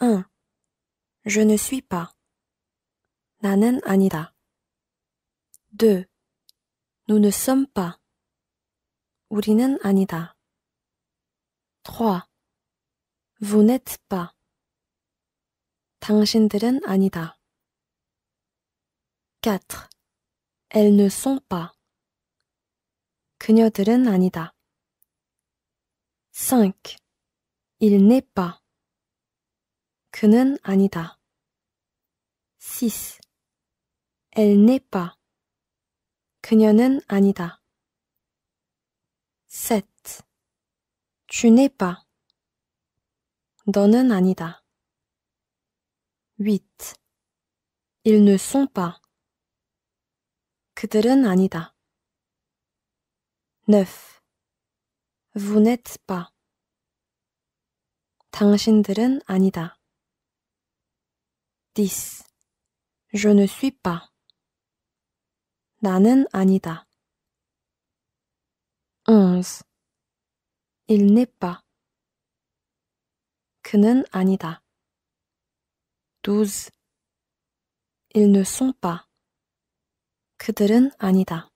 1. Je ne suis pas. 나는 아니다. 2. Nous ne sommes pas. 우리는 아니다. 3. Vous n'êtes pas. 당신들은 아니다. 4. Elles ne sont pas. 그녀들은 아니다. 5. Il n'est pas. 그는 아니다. 6. Elle n'est pas. 그녀는 아니다. 7. Tu n'es pas. 너는 아니다. 8. Ils ne sont pas. 그들은 아니다. 9. Vous n'êtes pas. 당신들은 아니다. 10. Je ne suis pas. 나는 아니다. 11. Il n'est pas. 그는 아니다. 12. Ils ne sont pas. 그들은 아니다.